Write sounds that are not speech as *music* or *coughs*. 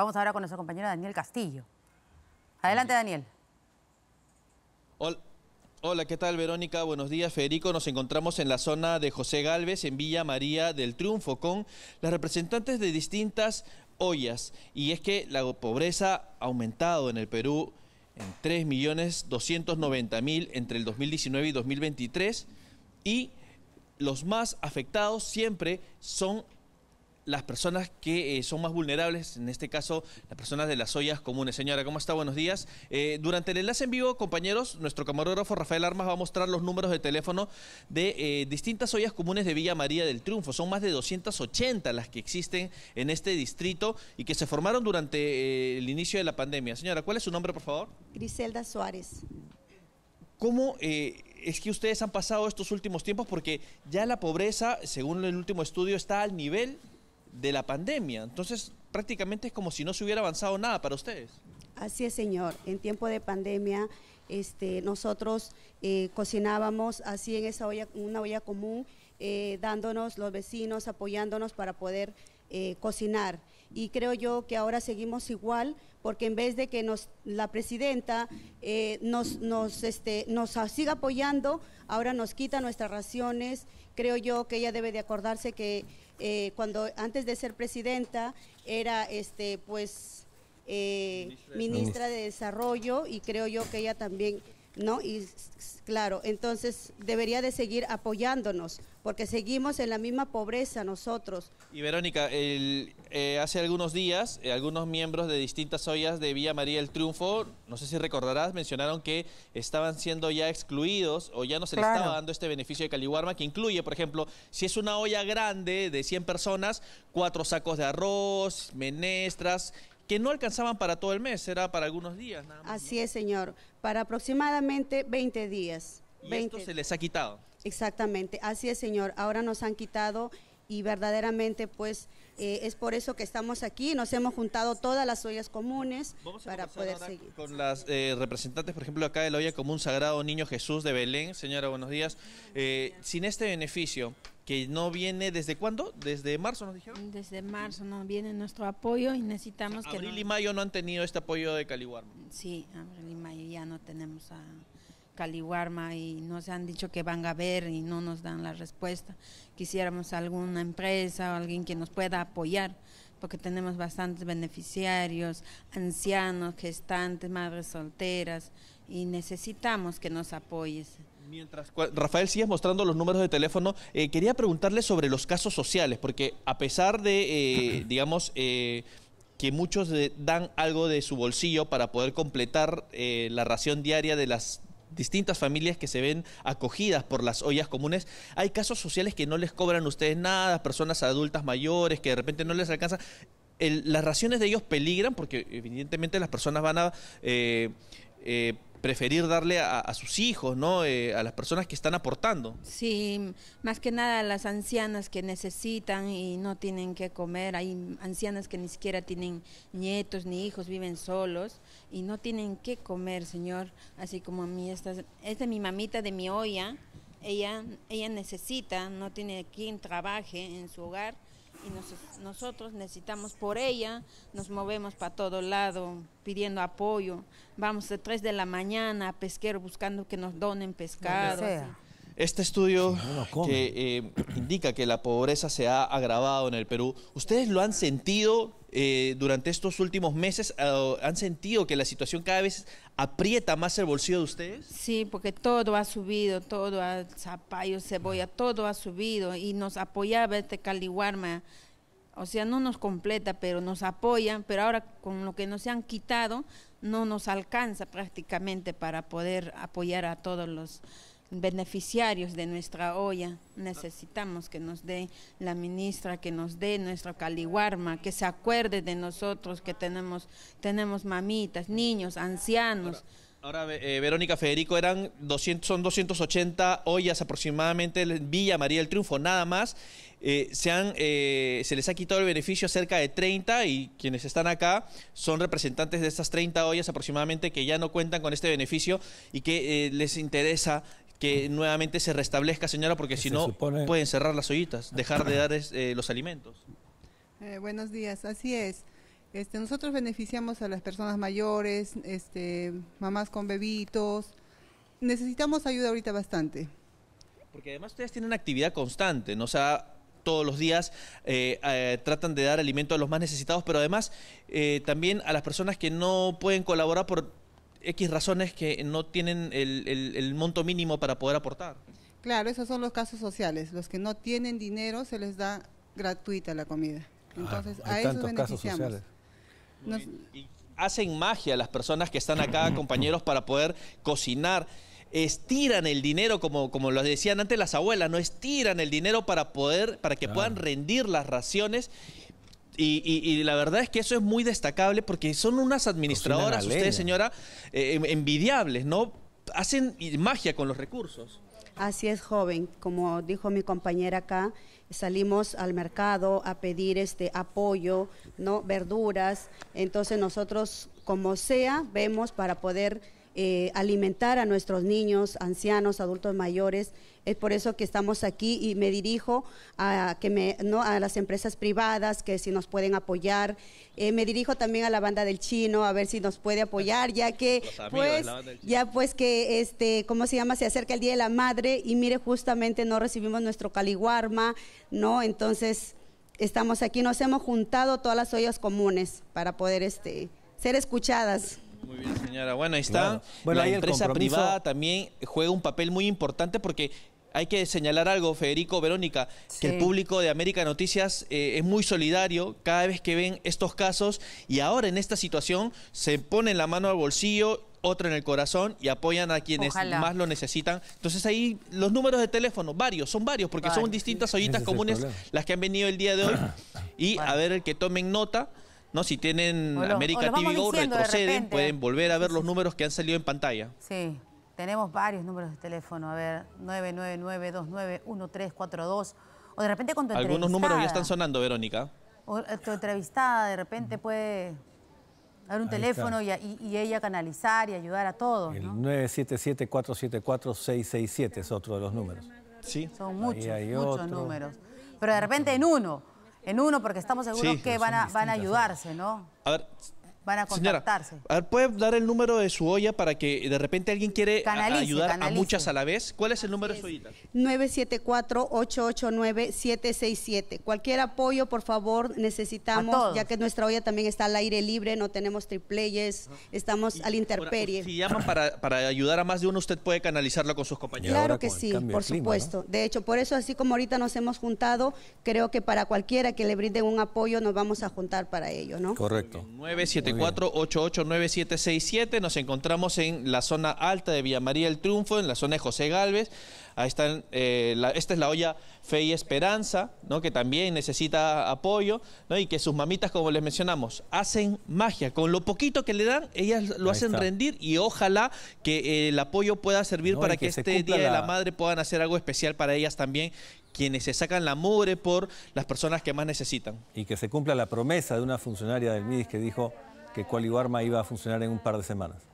Vamos ahora con nuestro compañero Daniel Castillo. Ah, Adelante, Daniel. Hola. ¿qué tal Verónica? Buenos días, Federico. Nos encontramos en la zona de José Galvez, en Villa María del Triunfo, con las representantes de distintas ollas. Y es que la pobreza ha aumentado en el Perú en 3.290.000 entre el 2019 y 2023. Y los más afectados siempre son las personas que eh, son más vulnerables, en este caso las personas de las ollas comunes. Señora, ¿cómo está? Buenos días. Eh, durante el enlace en vivo, compañeros, nuestro camarógrafo Rafael Armas va a mostrar los números de teléfono de eh, distintas ollas comunes de Villa María del Triunfo. Son más de 280 las que existen en este distrito y que se formaron durante el inicio de la pandemia. Señora, ¿cuál es su nombre, por favor? Griselda Suárez. ¿Cómo es que ustedes han pasado estos últimos tiempos porque ya la pobreza, según el último estudio, está al nivel de la pandemia. Entonces, prácticamente es como si no se hubiera avanzado nada para ustedes. Así es, señor. En tiempo de pandemia, este, nosotros eh, cocinábamos así en esa olla, una olla común, eh, dándonos los vecinos, apoyándonos para poder eh, cocinar. Y creo yo que ahora seguimos igual porque en vez de que nos, la presidenta eh, nos, nos, este, nos siga apoyando, ahora nos quita nuestras raciones. Creo yo que ella debe de acordarse que eh, cuando antes de ser presidenta era este pues eh, ministra de Desarrollo y creo yo que ella también ¿no? Y claro, entonces debería de seguir apoyándonos, porque seguimos en la misma pobreza nosotros. Y Verónica, el, eh, hace algunos días, eh, algunos miembros de distintas ollas de Villa María del Triunfo, no sé si recordarás, mencionaron que estaban siendo ya excluidos o ya no se les estaba dando este beneficio de Caliwarma, que incluye, por ejemplo, si es una olla grande de 100 personas, cuatro sacos de arroz, menestras que no alcanzaban para todo el mes, era para algunos días Así es, señor, para aproximadamente 20 días. Y 20. esto se les ha quitado. Exactamente, así es, señor. Ahora nos han quitado y verdaderamente pues eh, es por eso que estamos aquí, nos hemos juntado todas las ollas comunes para poder seguir. Con las eh, representantes, por ejemplo, acá de la olla común Sagrado Niño Jesús de Belén, señora, buenos días. Eh, sin este beneficio, que no viene desde cuándo? Desde marzo nos dijeron. Desde marzo no viene nuestro apoyo y necesitamos que abril y mayo no han tenido este apoyo de Caliwar? Sí, abril y mayo ya no tenemos a Caliwarma y nos han dicho que van a ver y no nos dan la respuesta. Quisiéramos alguna empresa o alguien que nos pueda apoyar, porque tenemos bastantes beneficiarios, ancianos, gestantes, madres solteras y necesitamos que nos apoyes. Mientras Rafael sigue mostrando los números de teléfono, eh, quería preguntarle sobre los casos sociales, porque a pesar de, eh, *clears throat* digamos, eh, que muchos dan algo de su bolsillo para poder completar la ración diaria de las distintas familias que se ven acogidas por las ollas comunes. Hay casos sociales que no les cobran ustedes nada, personas adultas mayores que de repente no les alcanza. las raciones de ellos peligran porque evidentemente las personas van a... Eh, eh, preferir darle a, sus hijos, ¿no? Eh, a las personas que están aportando. Sí, más que nada a las ancianas que necesitan y no tienen que comer. Hay ancianas que ni siquiera tienen nietos ni hijos, viven solos y no tienen que comer, señor. Así como a mí, esta, mi mamita de mi olla. Ella, ella necesita, no tiene quien trabaje en su hogar y nosotros necesitamos por ella, nos movemos para todo lado pidiendo apoyo, vamos de 3 de la mañana a pesquero buscando que nos donen pescado. Este estudio que eh, indica que la pobreza se ha agravado en el Perú, ¿ustedes lo han sentido eh, durante estos últimos meses? ¿Han sentido que la situación cada vez aprieta más el bolsillo de ustedes? Sí, porque todo ha subido, todo, ha, zapallo, cebolla, todo ha subido y nos apoyaba este Caliwarma. O sea, no nos completa, pero nos apoya, pero ahora con lo que nos han quitado, no nos alcanza prácticamente para poder apoyar a todos los beneficiarios de nuestra olla. Necesitamos que nos dé la ministra, que nos dé nuestro caliwarma, que se acuerde de nosotros, que tenemos, tenemos mamitas, niños, ancianos. Ahora, eh, Verónica Federico, eran 200, son 280 ollas aproximadamente en Villa María del Triunfo, nada más. Eh, se, han, eh, se les ha quitado el beneficio cerca de 30 y quienes están acá son representantes de estas 30 ollas aproximadamente que ya no cuentan con este beneficio y que les interesa que nuevamente se restablezca, señora, porque si no pueden cerrar las ollitas, dejar de dar este, los alimentos. Eh, buenos días, así es. Este, nosotros beneficiamos a las personas mayores, este, mamás con bebitos. Necesitamos ayuda ahorita bastante. Porque además ustedes tienen actividad constante, ¿no? O sea, todos los días eh, eh, tratan de dar alimento a los más necesitados, pero además también a las personas que no pueden colaborar por X razones que no tienen el, monto mínimo para poder aportar. Claro, esos son los casos sociales. Los que no tienen dinero se les da gratuita la comida. Ah, Entonces, a eso beneficiamos. hacen magia las personas que están acá, mm. compañeros, para poder cocinar. Estiran el dinero, como, como lo decían antes las abuelas, no estiran el dinero para poder, para que puedan rendir las raciones y, la verdad es que eso es muy destacable porque son unas administradoras, usted, señora, eh, em, envidiables, ¿no? Hacen magia con los recursos. Así es, joven. Como dijo mi compañera acá, salimos al mercado a pedir este apoyo, ¿no? Verduras. Entonces nosotros, como sea, vemos para poder eh, alimentar a nuestros niños, ancianos, adultos mayores. Es por eso que estamos aquí y me dirijo a, que me, ¿no? a las empresas privadas que si nos pueden apoyar. Eh, me dirijo también a la banda del chino a ver si nos puede apoyar, ya que pues, ya pues que este, ¿cómo se llama? Se acerca el Día de la Madre y mire justamente no recibimos nuestro caliguarma, ¿no? Entonces estamos aquí, nos hemos juntado todas las ollas comunes para poder este, ser escuchadas. Muy bien, señora. Bueno, ahí está. la empresa privada también juega un papel muy importante porque hay que señalar algo, Federico, Verónica, que el público de América Noticias eh, es muy solidario cada vez que ven estos casos y ahora en esta situación se ponen la mano al bolsillo otra en el corazón y apoyan a quienes más lo necesitan. Entonces ahí los números de teléfono, varios, son varios, porque son distintas ollitas comunes las que han venido el día de hoy. *coughs* Y a ver, el que tomen nota ¿no? Si tienen América TV Go, retroceden, pueden volver a ver los números que han salido en pantalla. Sí, tenemos varios números de teléfono, a ver, 999 o de repente con Algunos números ya están sonando, Verónica. Eh, tu entrevistada de repente puede dar un teléfono y, ella canalizar y ayudar a todos. El 977 977-474-667 es otro de los números. Sí. Son muchos, muchos números. Pero de repente en uno en uno porque estamos seguros que van a, van a ayudarse, ¿no? A ver, Van a contactarse. Señora, ¿puede dar el número de su olla para que de repente alguien quiere ayudar a muchas a la vez? ¿Cuál es el número de su olla? 974-889-767. Cualquier apoyo, por favor, necesitamos, ya que nuestra olla también está al aire libre, no tenemos tripleyes, estamos al interperie. si llaman para, para, ayudar a más de uno, usted puede canalizarlo con sus compañeros. Claro que sí, por supuesto. De hecho, por eso, así como ahorita nos hemos juntado, creo que para cualquiera que le brinden un apoyo, nos vamos a juntar para ello, ¿no? Correcto. 974 4889767, Nos encontramos en la zona alta de Villa María el Triunfo, en la zona de José Galvez. Ahí están, eh, esta es la olla Fe y Esperanza, ¿no? que también necesita apoyo, ¿no? y que sus mamitas, como les mencionamos, hacen magia. Con lo poquito que le dan, ellas lo hacen rendir y ojalá que el apoyo pueda servir para que, este Día de la Madre puedan hacer algo especial para ellas también, quienes se sacan la mugre por las personas que más necesitan. Y que se cumpla la promesa de una funcionaria del MIDIS que dijo que Cualibarma iba a funcionar en un par de semanas.